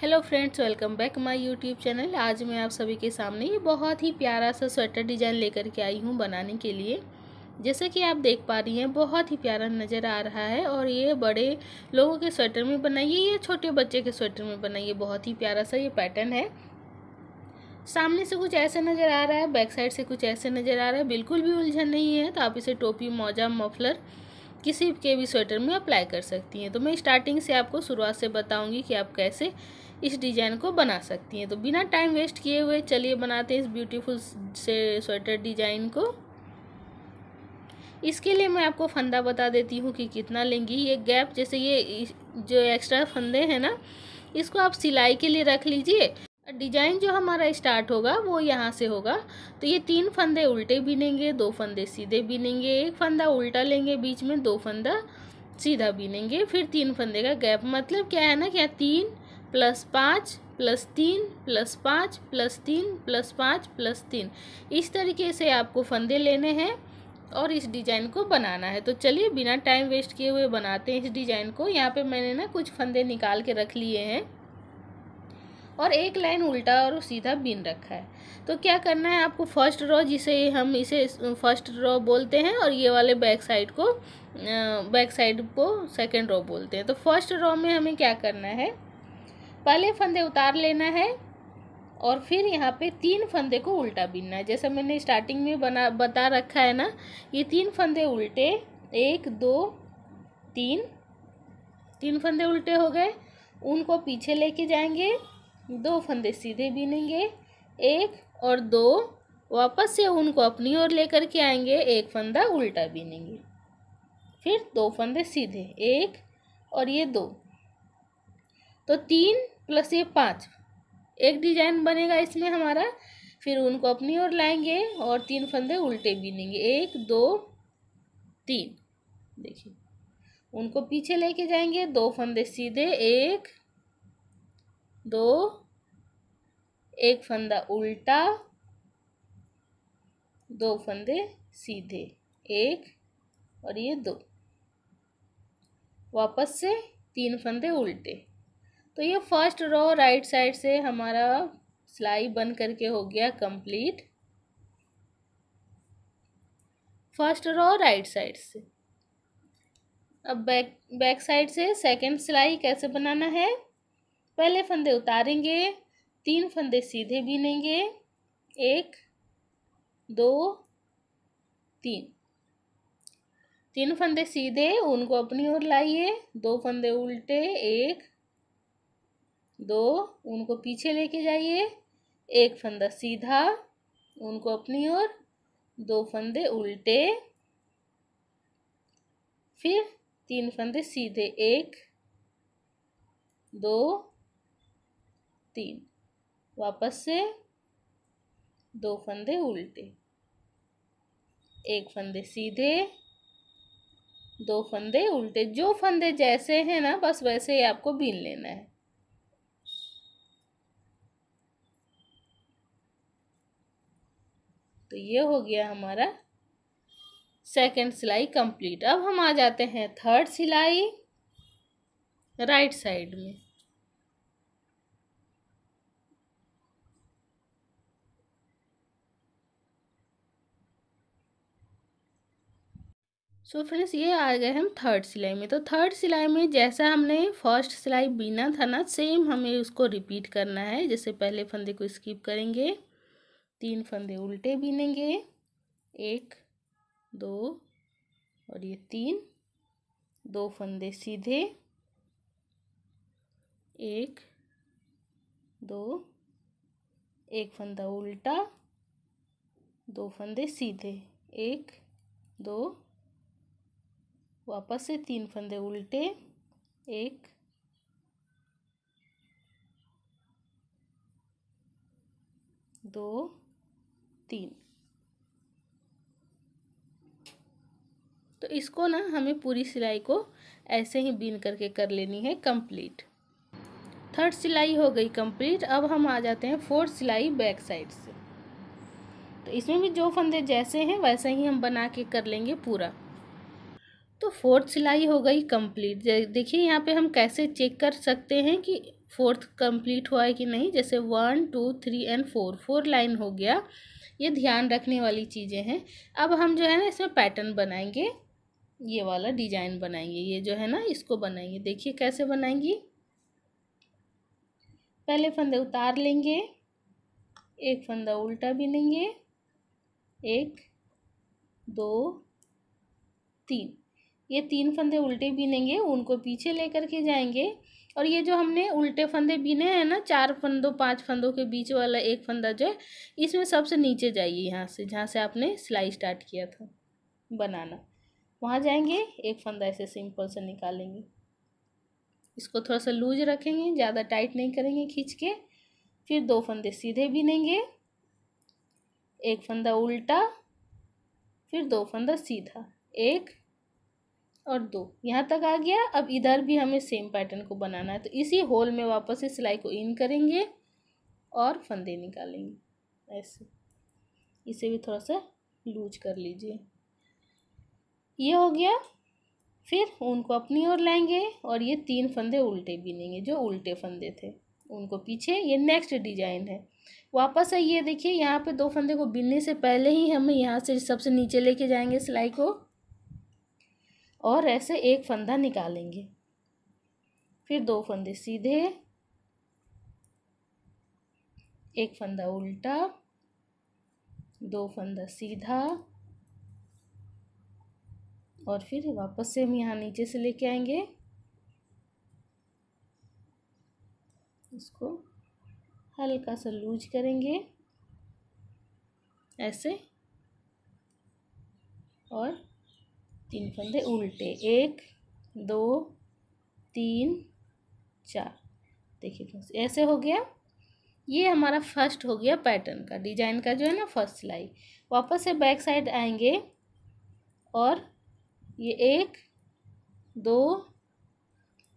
hello friends welcome back my YouTube channel आज मैं आप सभी के सामने ये बहुत ही प्यारा सा स्वेटर डिज़ाइन लेकर के आई हूँ बनाने के लिए जैसे कि आप देख पा रही हैं बहुत ही प्यारा नज़र आ रहा है और ये बड़े लोगों के स्वेटर में बनाइए या छोटे बच्चे के स्वेटर में बनाइए बहुत ही प्यारा सा ये पैटर्न है सामने से कुछ ऐसे नज़र आ रहा है बैक साइड से कुछ ऐसे नज़र आ रहा है बिल्कुल भी उलझन नहीं है तो आप इसे टोपी मोजा मफलर किसी के भी स्वेटर में अप्लाई कर सकती हैं तो मैं स्टार्टिंग से आपको शुरुआत से बताऊंगी कि आप कैसे इस डिज़ाइन को बना सकती हैं तो बिना टाइम वेस्ट किए हुए चलिए बनाते हैं इस ब्यूटीफुल से स्वेटर डिज़ाइन को इसके लिए मैं आपको फंदा बता देती हूँ कि कितना लेंगी ये गैप जैसे ये जो एक्स्ट्रा फंदे हैं ना इसको आप सिलाई के लिए रख लीजिए डिजाइन जो हमारा स्टार्ट होगा वो यहाँ से होगा तो ये तीन फंदे उल्टे बीनेंगे दो फंदे सीधे बीनेंगे एक फंदा उल्टा लेंगे बीच में दो फंदा सीधा बीनेंगे फिर तीन फंदे का गैप मतलब क्या है ना क्या तीन प्लस पाँच प्लस तीन प्लस पाँच प्लस तीन प्लस पाँच प्लस तीन इस तरीके से आपको फंदे लेने हैं और इस डिज़ाइन को बनाना है तो चलिए बिना टाइम वेस्ट किए हुए बनाते हैं इस डिज़ाइन को यहाँ पे मैंने ना कुछ फंदे निकाल के रख लिए हैं और एक लाइन उल्टा और सीधा बीन रखा है तो क्या करना है आपको फर्स्ट रॉ जिसे हम इसे फर्स्ट रॉ बोलते हैं और ये वाले बैक साइड को बैक साइड को सेकेंड रॉ बोलते हैं तो फर्स्ट रॉ में हमें क्या करना है पहले फंदे उतार लेना है और फिर यहाँ पे तीन फंदे को उल्टा बीनना है जैसा मैंने स्टार्टिंग में बना बता रखा है ना ये तीन फंदे उल्टे एक दो तीन तीन फंदे उल्टे हो गए उनको पीछे लेके जाएंगे दो फंदे सीधे बीनेंगे एक और दो वापस से उनको अपनी ओर लेकर के आएंगे एक फंदा उल्टा बीनेंगे फिर दो फंदे सीधे एक और ये दो तो तीन प्लस ये पाँच एक डिजाइन बनेगा इसमें हमारा फिर उनको अपनी ओर लाएंगे और तीन फंदे उल्टे बीनेंगे एक दो तीन देखिए उनको पीछे लेके जाएंगे दो फंदे सीधे एक दो एक फंदा उल्टा दो फंदे सीधे एक और ये दो वापस से तीन फंदे उल्टे तो ये फर्स्ट रो राइट साइड से हमारा सिलाई बन करके हो गया complete first row right side से अब बैक बैक साइड से सेकंड सिलाई कैसे बनाना है पहले फंदे उतारेंगे तीन फंदे सीधे बीनेंगे एक दो तीन तीन फंदे सीधे उनको अपनी ओर लाइए दो फंदे उल्टे एक दो उनको पीछे लेके जाइए एक फंदा सीधा उनको अपनी ओर दो फंदे उल्टे फिर तीन फंदे सीधे एक दो तीन वापस से दो फंदे उल्टे एक फंदे सीधे दो फंदे उल्टे जो फंदे जैसे हैं ना बस वैसे ही आपको बीन लेना है तो ये हो गया हमारा सेकंड सिलाई कंप्लीट अब हम आ जाते हैं थर्ड सिलाई राइट साइड में सो फ्रेंड्स ये आ गए हम थर्ड सिलाई में तो थर्ड सिलाई में जैसा हमने फर्स्ट सिलाई बीना था ना सेम हमें उसको रिपीट करना है जैसे पहले फंदे को स्किप करेंगे तीन फंदे उल्टे बीनेंगे एक दो और ये तीन दो फंदे सीधे एक दो एक फंदा उल्टा दो फंदे सीधे एक दो वापस से तीन फंदे उल्टे एक दो तीन तो इसको ना हमें पूरी सिलाई को ऐसे ही बीन करके कर लेनी है कंप्लीट थर्ड सिलाई हो गई कंप्लीट अब हम आ जाते हैं फोर्थ सिलाई बैक साइड से तो इसमें भी जो फंदे जैसे हैं वैसे ही हम बना के कर लेंगे पूरा तो फोर्थ सिलाई हो गई कंप्लीट देखिए यहाँ पे हम कैसे चेक कर सकते हैं कि फोर्थ कंप्लीट हुआ है कि नहीं जैसे one two three and four four line हो गया ये ध्यान रखने वाली चीज़ें हैं अब हम जो है ना इसमें पैटर्न बनाएंगे ये वाला डिजाइन बनाएंगे ये जो है ना इसको बनाएंगे देखिए कैसे बनाएंगी पहले फंदे उतार लेंगे एक फंदा उल्टा बिनेंगे एक दो तीन ये तीन फंदे उल्टे बीनेंगे उनको पीछे लेकर के जाएंगे और ये जो हमने उल्टे फंदे बीने हैं ना चार फंदों पांच फंदों के बीच वाला एक फंदा जो है इसमें सबसे नीचे जाइए यहाँ से जहाँ से आपने सिलाई स्टार्ट किया था बनाना वहाँ जाएंगे एक फंदा ऐसे सिंपल से निकालेंगे इसको थोड़ा सा लूज रखेंगे ज़्यादा टाइट नहीं करेंगे खींच के फिर दो फंदे सीधे बीनेंगे एक फंदा उल्टा फिर दो फंदा सीधा एक और दो यहाँ तक आ गया अब इधर भी हमें सेम पैटर्न को बनाना है तो इसी होल में वापस से सिलाई को इन करेंगे और फंदे निकालेंगे ऐसे इसे भी थोड़ा सा लूज कर लीजिए ये हो गया फिर उनको अपनी ओर लाएंगे और ये तीन फंदे उल्टे बिनेंगे जो उल्टे फंदे थे उनको पीछे ये नेक्स्ट डिजाइन है वापस आइए देखिए यहाँ पे दो फंदे को बिनने से पहले ही हमें यहाँ से सबसे नीचे लेके जाएंगे सिलाई को और ऐसे एक फंदा निकालेंगे फिर दो फंदे सीधे एक फंदा उल्टा दो फंदा सीधा और फिर वापस से हम यहाँ नीचे से लेके आएंगे इसको हल्का सा लूज करेंगे ऐसे और तीन फंदे उल्टे एक दो तीन चार देखिए फ्रेंड्स ऐसे हो गया ये हमारा फर्स्ट हो गया पैटर्न का डिजाइन का जो है ना फर्स्ट सिलाई वापस से बैक साइड आएंगे और ये एक दो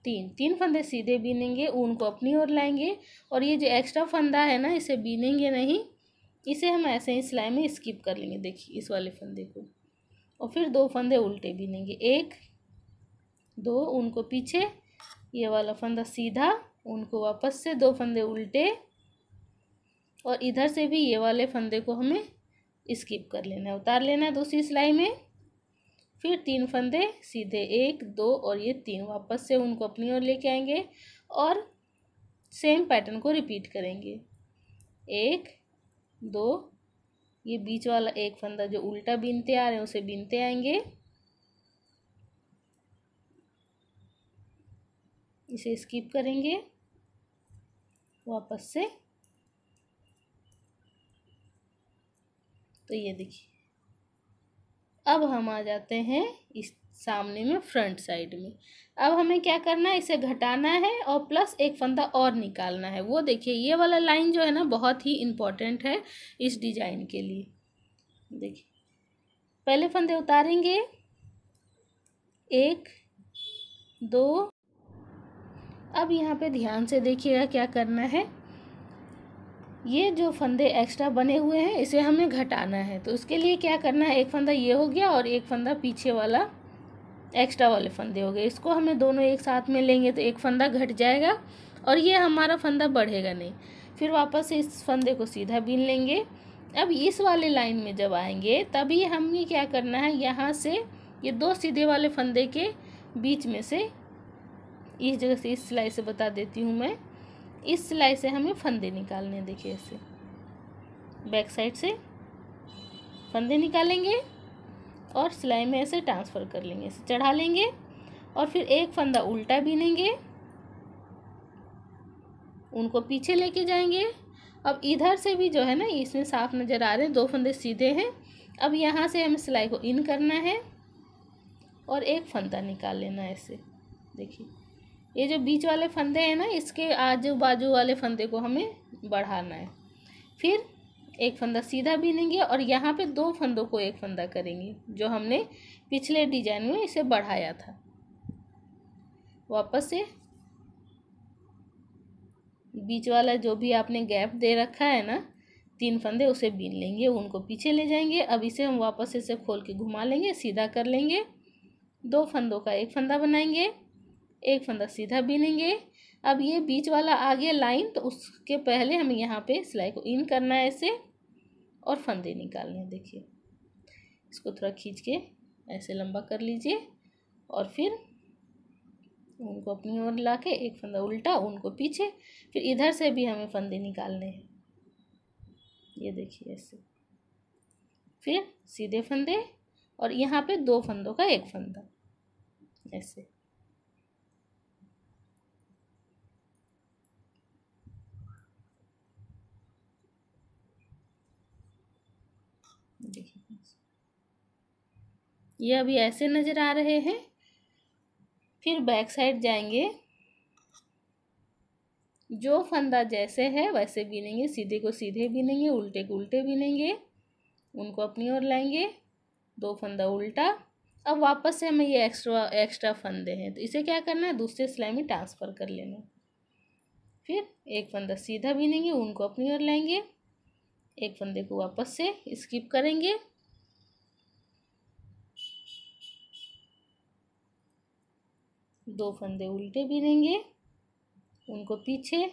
तीन तीन फंदे सीधे बीनेंगे ऊन को अपनी ओर लाएंगे और ये जो एक्स्ट्रा फंदा है ना इसे बीनेंगे नहीं इसे हम ऐसे ही सिलाई में स्किप कर लेंगे देखिए इस वाले फंदे को और फिर दो फंदे उल्टे बिनेंगे एक दो उनको पीछे ये वाला फंदा सीधा उनको वापस से दो फंदे उल्टे और इधर से भी ये वाले फंदे को हमें स्किप कर लेना है उतार लेना है दूसरी सिलाई में फिर तीन फंदे सीधे एक दो और ये तीन वापस से उनको अपनी ओर लेके आएंगे और सेम पैटर्न को रिपीट करेंगे एक दो ये बीच वाला एक फंदा जो उल्टा बीनते आ रहे हैं उसे बीनते आएंगे इसे स्किप करेंगे वापस से तो ये देखिए अब हम आ जाते हैं इस सामने में फ्रंट साइड में अब हमें क्या करना है इसे घटाना है और प्लस एक फंदा और निकालना है वो देखिए ये वाला लाइन जो है ना बहुत ही इम्पॉर्टेंट है इस डिजाइन के लिए देखिए पहले फंदे उतारेंगे एक दो अब यहाँ पे ध्यान से देखिएगा क्या करना है ये जो फंदे एक्स्ट्रा बने हुए हैं इसे हमें घटाना है तो उसके लिए क्या करना है एक फंदा ये हो गया और एक फंदा पीछे वाला एक्स्ट्रा वाले फंदे हो गए इसको हमें दोनों एक साथ में लेंगे तो एक फंदा घट जाएगा और ये हमारा फंदा बढ़ेगा नहीं फिर वापस से इस फंदे को सीधा बीन लेंगे अब इस वाले लाइन में जब आएंगे तभी हमें क्या करना है यहाँ से ये दो सीधे वाले फंदे के बीच में से इस जगह से इस सिलाई से बता देती हूँ मैं इस सिलाई से हमें फंदे निकालने देखिए ऐसे बैक साइड से फंदे निकालेंगे और सिलाई में ऐसे ट्रांसफ़र कर लेंगे ऐसे चढ़ा लेंगे और फिर एक फंदा उल्टा बीनेंगे उनको पीछे लेके जाएंगे अब इधर से भी जो है ना इसमें साफ नज़र आ रहे हैं दो फंदे सीधे हैं अब यहाँ से हमें सिलाई को इन करना है और एक फंदा निकाल लेना है ऐसे देखिए ये जो बीच वाले फंदे हैं ना इसके आजू बाजू वाले फंदे को हमें बढ़ाना है फिर एक फंदा सीधा बीनेंगे और यहाँ पे दो फंदों को एक फंदा करेंगे जो हमने पिछले डिजाइन में इसे बढ़ाया था वापस से बीच वाला जो भी आपने गैप दे रखा है ना तीन फंदे उसे बीन लेंगे उनको पीछे ले जाएंगे अब इसे हम वापस इसे खोल के घुमा लेंगे सीधा कर लेंगे दो फंदों का एक फंदा बनाएंगे एक फंदा सीधा बीनेंगे अब ये बीच वाला आ गया लाइन तो उसके पहले हमें यहाँ पे सिलाई को इन करना है ऐसे और फंदे निकालने हैं देखिए इसको थोड़ा खींच के ऐसे लंबा कर लीजिए और फिर उनको अपनी ओर ला के एक फंदा उल्टा उनको पीछे फिर इधर से भी हमें फंदे निकालने हैं ये देखिए ऐसे फिर सीधे फंदे और यहाँ पे दो फंदों का एक फंदा ऐसे देखिए ये अभी ऐसे नज़र आ रहे हैं फिर बैक साइड जाएंगे जो फंदा जैसे है वैसे बीनेंगे सीधे को सीधे बीनेंगे उल्टे को उल्टे बीनेंगे उनको अपनी ओर लाएंगे दो फंदा उल्टा अब वापस से हमें ये एक्स्ट्रा एक्स्ट्रा फंदे हैं तो इसे क्या करना है दूसरे सिलाई में ट्रांसफ़र कर लेना फिर एक फंदा सीधा बीनेंगे उनको अपनी ओर लाएंगे एक फंदे को वापस से स्किप करेंगे दो फंदे उल्टे भी उनको पीछे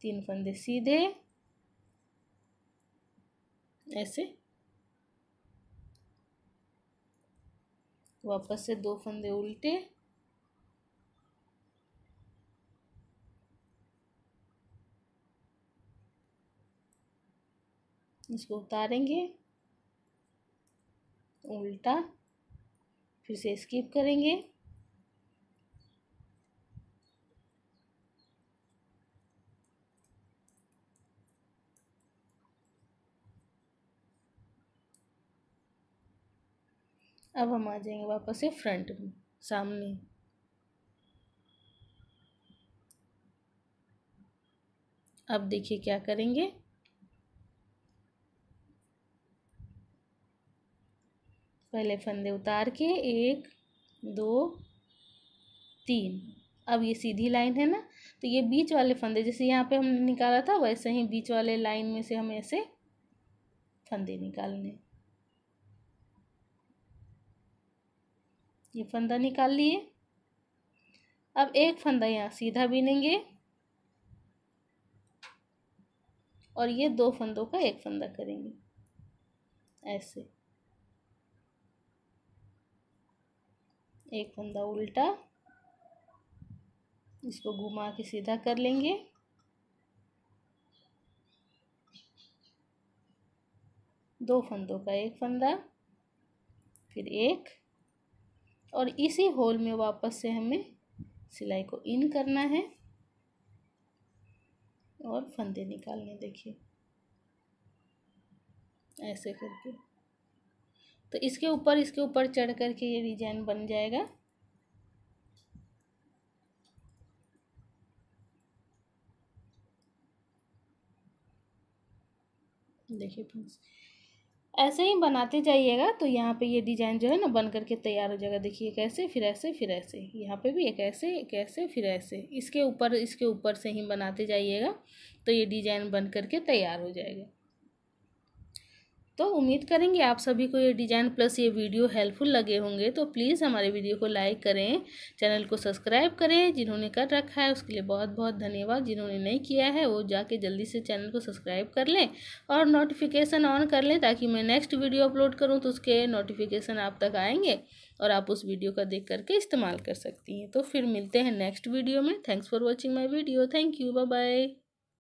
तीन फंदे सीधे ऐसे वापस से दो फंदे उल्टे इसको उतारेंगे उल्टा फिर से स्किप करेंगे अब हम आ जाएंगे वापस से फ्रंट में सामने अब देखिए क्या करेंगे पहले फंदे उतार के एक दो तीन अब ये सीधी लाइन है ना तो ये बीच वाले फंदे जैसे यहाँ पे हमने निकाला था वैसे ही बीच वाले लाइन में से हम ऐसे फंदे निकालने ये फंदा निकाल लिए अब एक फंदा यहाँ सीधा बीनेंगे और ये दो फंदों का एक फंदा करेंगे ऐसे एक फंदा उल्टा इसको घुमा के सीधा कर लेंगे दो फंदों का एक फंदा फिर एक और इसी होल में वापस से हमें सिलाई को इन करना है और फंदे निकालने देखिए ऐसे करके तो इसके ऊपर इसके ऊपर चढ़ करके ये डिजाइन बन जाएगा देखिए फ्रेंड्स ऐसे ही बनाते जाइएगा तो यहाँ पे ये डिजाइन जो है ना बन करके तैयार हो जाएगा देखिए कैसे फिर ऐसे फिर ऐसे यहाँ पे भी एक ऐसे एक ऐसे फिर ऐसे इसके ऊपर इसके ऊपर से ही बनाते जाइएगा तो ये डिजाइन बन करके तैयार हो जाएगा तो उम्मीद करेंगे आप सभी को ये डिज़ाइन प्लस ये वीडियो हेल्पफुल लगे होंगे तो प्लीज़ हमारे वीडियो को लाइक करें चैनल को सब्सक्राइब करें जिन्होंने कर रखा है उसके लिए बहुत बहुत धन्यवाद जिन्होंने नहीं किया है वो जाके जल्दी से चैनल को सब्सक्राइब कर लें और नोटिफिकेशन ऑन कर लें ताकि मैं नेक्स्ट वीडियो अपलोड करूँ तो उसके नोटिफिकेशन आप तक आएँगे और आप उस वीडियो का देख करके इस्तेमाल कर सकती हैं तो फिर मिलते हैं नेक्स्ट वीडियो में thanks for watching my video thank you bye